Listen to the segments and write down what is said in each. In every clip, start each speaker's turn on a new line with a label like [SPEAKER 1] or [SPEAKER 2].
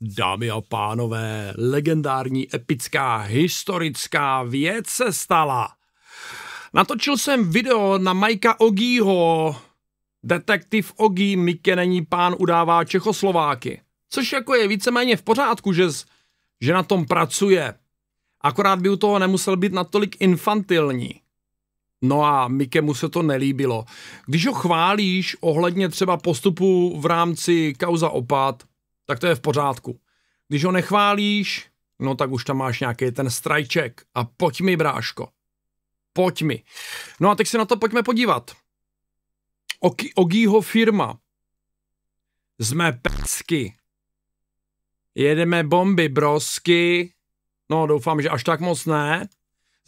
[SPEAKER 1] Dámy a pánové, legendární, epická, historická věc se stala. Natočil jsem video na Majka Ogího. Detektiv Ogí Mike není pán udává Čechoslováky. Což jako je víceméně v pořádku, že, že na tom pracuje. Akorát by u toho nemusel být natolik infantilní. No a Mike mu se to nelíbilo. Když ho chválíš ohledně třeba postupu v rámci kauza opat, tak to je v pořádku. Když ho nechválíš, no tak už tam máš nějaký ten strajček a pojď mi, bráško. Pojď mi. No a teď se na to pojďme podívat. Ogího firma. Jsme pecky. Jedeme bomby, brosky. No doufám, že až tak moc ne.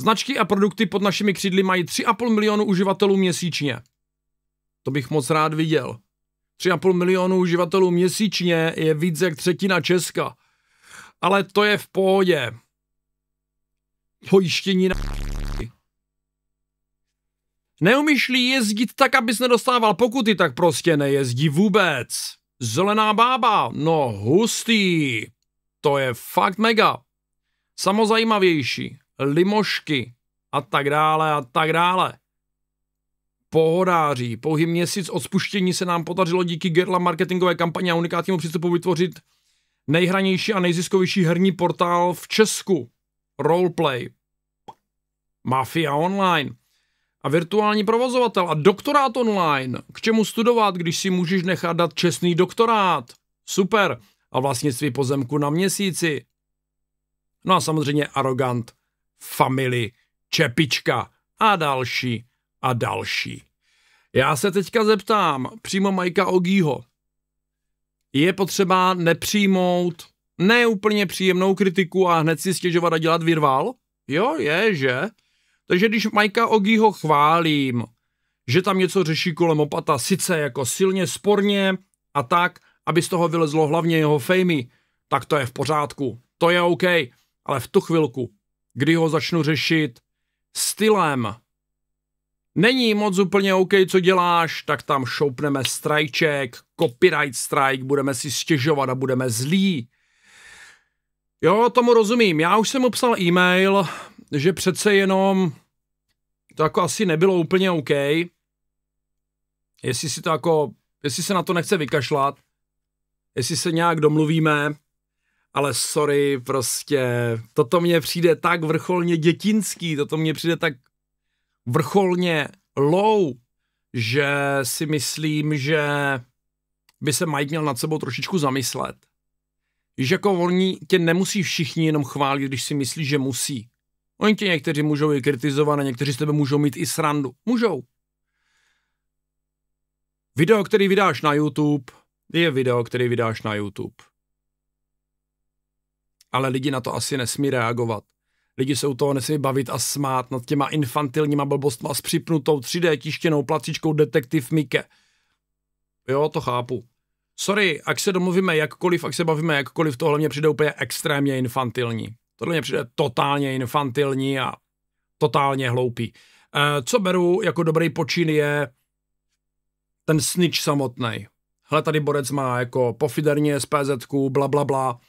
[SPEAKER 1] Značky a produkty pod našimi křídly mají 3,5 milionu uživatelů měsíčně. To bych moc rád viděl. 3,5 milionu uživatelů měsíčně je víc jak třetina Česka. Ale to je v pohodě. Pojištění na... Neumyšlí jezdit tak, abys nedostával pokuty, tak prostě nejezdí vůbec. Zelená bába, no hustý. To je fakt mega. Samozajímavější, limošky a tak dále a tak dále pohodáří. Pouhý měsíc od spuštění se nám podařilo díky Gerla marketingové kampaně a unikátnímu přístupu vytvořit nejhranější a nejziskovější herní portál v Česku. Roleplay. Mafia Online. A virtuální provozovatel a doktorát online. K čemu studovat, když si můžeš nechat dát čestný doktorát? Super. A vlastnictví pozemku na měsíci. No a samozřejmě arrogant. Family. Čepička. A další a další. Já se teďka zeptám přímo Majka Ogího. Je potřeba nepřijmout neúplně příjemnou kritiku a hned si stěžovat a dělat virval? Jo, je, že? Takže když Majka Ogího chválím, že tam něco řeší kolem opata, sice jako silně sporně a tak, aby z toho vylezlo hlavně jeho fejmy, tak to je v pořádku, to je OK, ale v tu chvilku, kdy ho začnu řešit stylem, Není moc úplně OK, co děláš, tak tam šoupneme strajček, copyright strike, budeme si stěžovat a budeme zlí. Jo, tomu rozumím. Já už jsem mu psal e-mail, že přece jenom to jako asi nebylo úplně OK. Jestli si to jako, jestli se na to nechce vykašlat, jestli se nějak domluvíme, ale sorry, prostě, toto mně přijde tak vrcholně dětinský, toto mně přijde tak vrcholně low, že si myslím, že by se Mike měl nad sebou trošičku zamyslet. Že jako oni tě nemusí všichni jenom chválit, když si myslí, že musí. Oni tě někteří můžou i kritizovat a někteří z tebe můžou mít i srandu. Můžou. Video, který vydáš na YouTube, je video, který vydáš na YouTube. Ale lidi na to asi nesmí reagovat. Lidi se u toho nesmí bavit a smát nad těma infantilníma blbostma s připnutou 3D tištěnou placičkou detektiv Mike. Jo, to chápu. Sorry, ak se domluvíme jakkoliv, ak se bavíme jakkoliv, tohle mě přijde úplně extrémně infantilní. Tohle mě přijde totálně infantilní a totálně hloupý. E, co beru jako dobrý počin je ten snitch samotný. Hle, tady borec má jako pofiderně z PZ, bla, bla, bla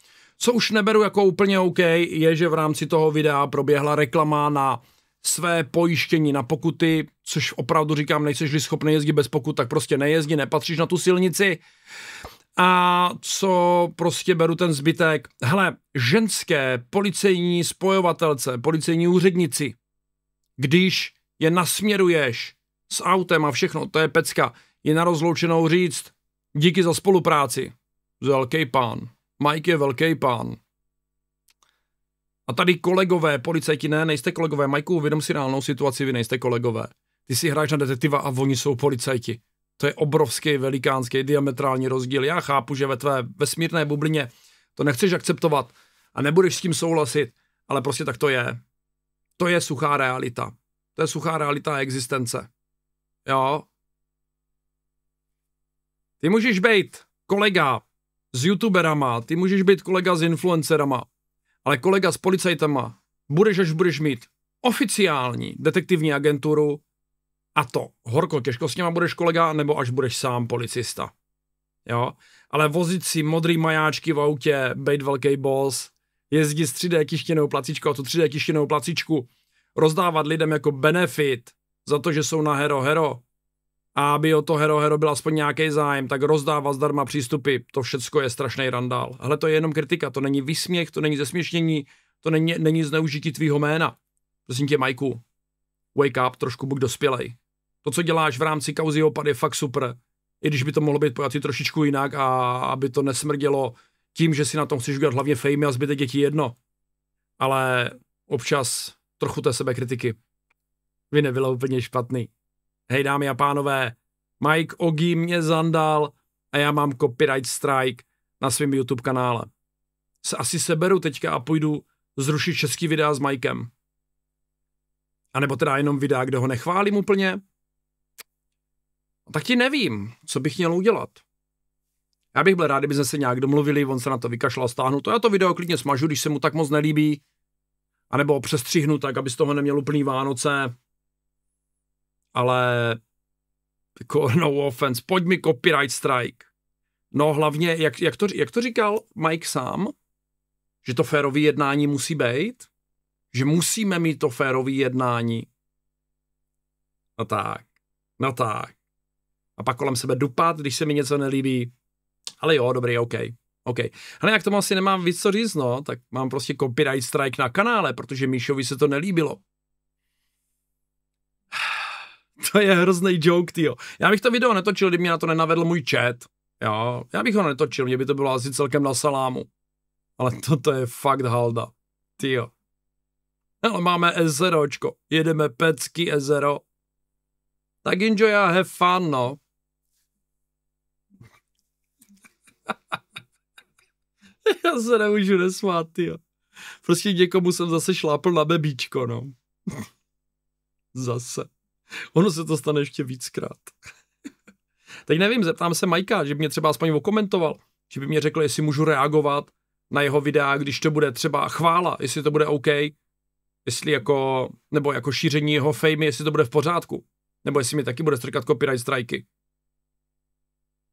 [SPEAKER 1] co už neberu jako úplně OK, je, že v rámci toho videa proběhla reklama na své pojištění na pokuty, což opravdu říkám, nejseš-li schopný jezdit bez pokut, tak prostě nejezdi, nepatříš na tu silnici. A co prostě beru ten zbytek? Hele, ženské policejní spojovatelce, policejní úřednici, když je nasměruješ s autem a všechno, to je pecka, je na rozloučenou říct díky za spolupráci, velký pán. Mike je velký pán. A tady kolegové, policajti, ne, nejste kolegové. Majku, uvědom si reálnou situaci, vy nejste kolegové. Ty si hráš na detektiva a oni jsou policajti. To je obrovský, velikánský, diametrální rozdíl. Já chápu, že ve tvé vesmírné bublině to nechceš akceptovat a nebudeš s tím souhlasit, ale prostě tak to je. To je suchá realita. To je suchá realita existence. Jo? Ty můžeš být kolega, s youtuberama, ty můžeš být kolega s influencerama, ale kolega s policajtama budeš, až budeš mít oficiální detektivní agenturu a to horko těžko s něma budeš kolega, nebo až budeš sám policista. Jo? Ale vozit si modrý majáčky v autě, být velký boss, jezdit s 3D tištěnou placičku a tu 3D tištěnou placičku rozdávat lidem jako benefit za to, že jsou na hero hero, a aby o to Hero Hero byl aspoň nějaký zájem, tak rozdává zdarma přístupy, to všecko je strašný randál. Ale to je jenom kritika, to není vysměch, to není zesměšnění, to není, není zneužití tvýho jména. Prosím tě, Majku, wake up, trošku buď dospělej. To, co děláš v rámci kauzy opad je fakt super, i když by to mohlo být pojatý trošičku jinak a aby to nesmrdělo tím, že si na tom chceš udělat hlavně fejmy a zbytek děti jedno. Ale občas trochu té sebe kritiky. Vy nebylo úplně špatný. Hej dámy a pánové, Mike Ogi mě zandal a já mám copyright strike na svém YouTube kanále. Se asi seberu teďka a půjdu zrušit český videa s Mikem. A nebo teda jenom videa, kde ho nechválím úplně. Tak ti nevím, co bych měl udělat. Já bych byl rád, kdyby jsme se nějak domluvili, on se na to vykašlal, stáhnu to, já to video klidně smažu, když se mu tak moc nelíbí, anebo přestřihnu tak, aby z toho neměl úplný Vánoce, ale jako no offense, pojď mi copyright strike. No hlavně, jak, jak, to, jak to říkal Mike sám, že to férové jednání musí být, že musíme mít to férové jednání. No tak, no tak. A pak kolem sebe dupat, když se mi něco nelíbí. Ale jo, dobrý, OK. OK. Hele, jak tomu asi nemám víc co říct, no, tak mám prostě copyright strike na kanále, protože Míšovi se to nelíbilo. To je hrozný joke, tyjo. Já bych to video netočil, kdyby mě na to nenavedl můj chat. Jo, já bych ho netočil, mě by to bylo asi celkem na salámu. Ale toto je fakt halda. Tyjo. Ale máme ezeročko. Jedeme pecky ezero. Tak enjoy a have fun, no. já se nemůžu nesmát, tyjo. Prostě někomu jsem zase šlápl na bebíčko, no. zase. ono se to stane ještě víckrát. Teď nevím, zeptám se Majka, že by mě třeba aspoň okomentoval, že by mě řekl, jestli můžu reagovat na jeho videa, když to bude třeba chvála, jestli to bude OK, jestli jako, nebo jako šíření jeho fame, jestli to bude v pořádku, nebo jestli mi taky bude strkat copyright strajky.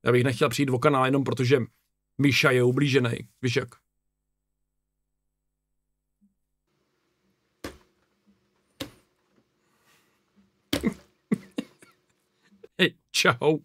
[SPEAKER 1] Já bych nechtěl přijít o kanál jenom protože Míša je ublížený, víš jak. Joe.